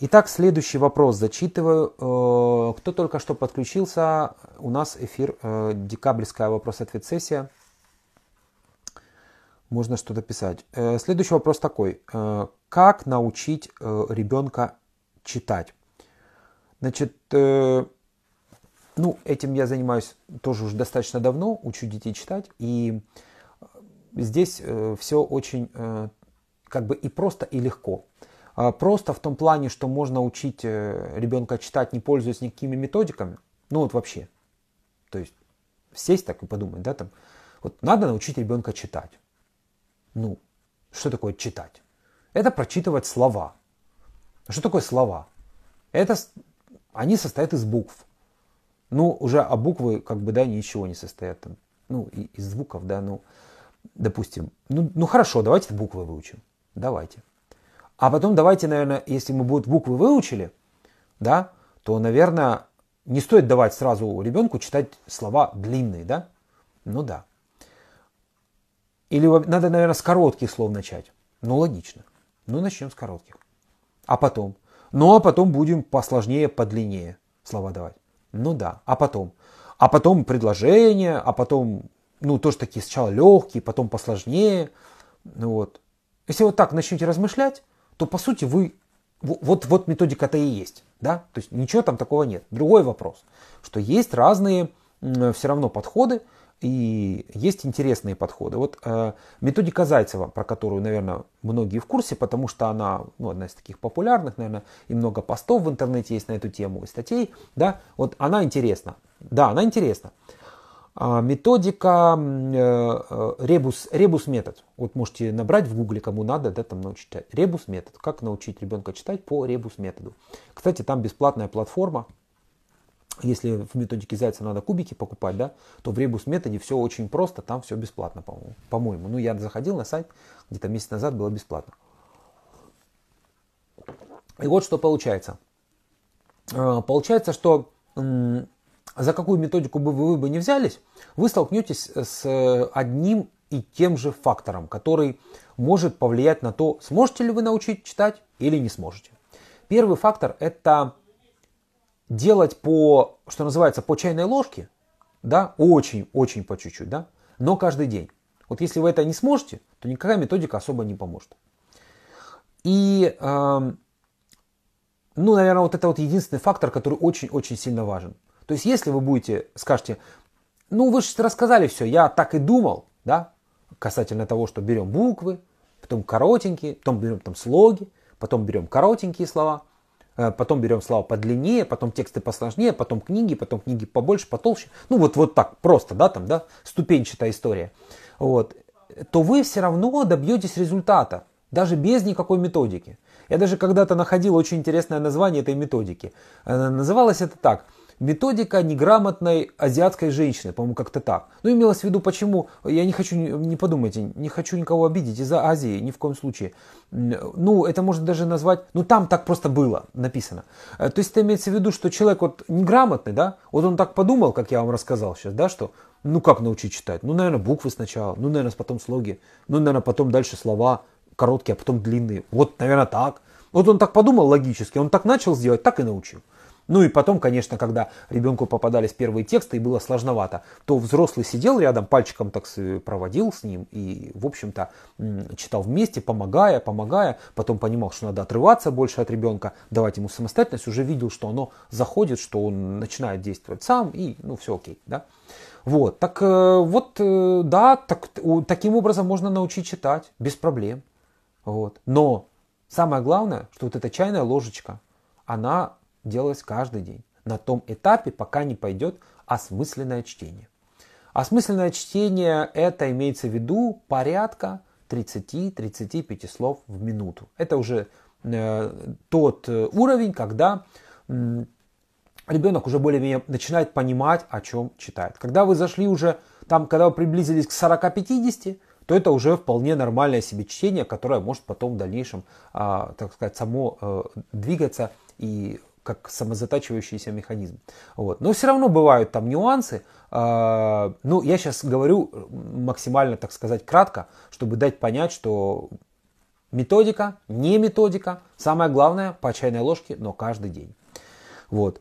Итак, следующий вопрос зачитываю. Э, кто только что подключился, у нас эфир э, декабрьская вопрос-ответ сессия. Можно что-то писать. Э, следующий вопрос такой. Как научить ребенка читать? Значит, ну, этим я занимаюсь тоже уже достаточно давно, учу детей читать. И здесь все очень как бы и просто, и легко. А просто в том плане, что можно учить э, ребенка читать, не пользуясь никакими методиками. Ну вот вообще. То есть сесть так и подумать, да, там. Вот надо научить ребенка читать. Ну, что такое читать? Это прочитывать слова. А что такое слова? Это они состоят из букв. Ну, уже а буквы, как бы, да, ничего не состоят там. Ну, и, из звуков, да, ну, допустим. Ну, ну хорошо, давайте буквы выучим. Давайте. А потом давайте, наверное, если мы будут буквы выучили, да, то, наверное, не стоит давать сразу ребенку читать слова длинные, да? Ну да. Или надо, наверное, с коротких слов начать. Ну, логично. Ну, начнем с коротких. А потом? Ну, а потом будем посложнее, подлиннее слова давать. Ну да, а потом? А потом предложение, а потом, ну, тоже такие сначала легкие, потом посложнее. Ну вот. Если вот так начнете размышлять, то по сути вы вот, вот методика-то и есть. Да? То есть ничего там такого нет. Другой вопрос, что есть разные э, все равно подходы, и есть интересные подходы. Вот э, методика Зайцева, про которую, наверное, многие в курсе, потому что она ну, одна из таких популярных, наверное, и много постов в интернете есть на эту тему, и статей, да, вот она интересна. Да, она интересна. А, методика э, э, ребус, ребус метод. Вот можете набрать в гугле, кому надо, да, там научить читать. Ребус метод. Как научить ребенка читать по ребус методу. Кстати, там бесплатная платформа. Если в методике Зайца надо кубики покупать, да, то в ребус методе все очень просто, там все бесплатно, по-моему. по-моему. Ну, я заходил на сайт где-то месяц назад, было бесплатно. И вот что получается. А, получается, что а за какую методику бы вы бы не взялись, вы столкнетесь с э, одним и тем же фактором, который может повлиять на то, сможете ли вы научить читать или не сможете. Первый фактор – это делать по, что называется, по чайной ложке, да, очень-очень по чуть-чуть, да, но каждый день. Вот если вы это не сможете, то никакая методика особо не поможет. И, э, ну, наверное, вот это вот единственный фактор, который очень-очень сильно важен. То есть, если вы будете, скажете, ну вы же рассказали все, я так и думал, да, касательно того, что берем буквы, потом коротенькие, потом берем там слоги, потом берем коротенькие слова, э, потом берем слова подлиннее, потом тексты посложнее, потом книги, потом книги побольше, потолще. Ну вот, вот так просто, да, там, да, ступенчатая история. Вот. То вы все равно добьетесь результата, даже без никакой методики. Я даже когда-то находил очень интересное название этой методики. Э, называлось это так – Методика неграмотной азиатской женщины, по-моему, как-то так. Ну, имелось в виду, почему, я не хочу, не подумайте, не хочу никого обидеть из-за Азии, ни в коем случае. Ну, это можно даже назвать, ну, там так просто было написано. Э, то есть это имеется в виду, что человек вот неграмотный, да, вот он так подумал, как я вам рассказал сейчас, да, что ну как научить читать? Ну, наверное, буквы сначала, ну, наверное, потом слоги, ну, наверное, потом дальше слова короткие, а потом длинные. Вот, наверное, так. Вот он так подумал логически, он так начал сделать, так и научил. Ну и потом, конечно, когда ребенку попадались первые тексты и было сложновато, то взрослый сидел рядом, пальчиком так э, проводил с ним и, в общем-то, читал вместе, помогая, помогая. Потом понимал, что надо отрываться больше от ребенка, давать ему самостоятельность. Уже видел, что оно заходит, что он начинает действовать сам и, ну, все окей, да. Вот, так э, вот, э, да, так, таким образом можно научить читать без проблем. Вот. Но самое главное, что вот эта чайная ложечка, она делалось каждый день, на том этапе, пока не пойдет осмысленное чтение. Осмысленное чтение – это имеется в виду порядка 30-35 слов в минуту. Это уже э, тот э, уровень, когда э, ребенок уже более-менее начинает понимать, о чем читает. Когда вы зашли уже, там, когда вы приблизились к 40-50, то это уже вполне нормальное себе чтение, которое может потом в дальнейшем, э, так сказать, само э, двигаться и как самозатачивающийся механизм. Вот. Но все равно бывают там нюансы. А, ну, я сейчас говорю максимально, так сказать, кратко, чтобы дать понять, что методика, не методика, самое главное по чайной ложке, но каждый день. Вот.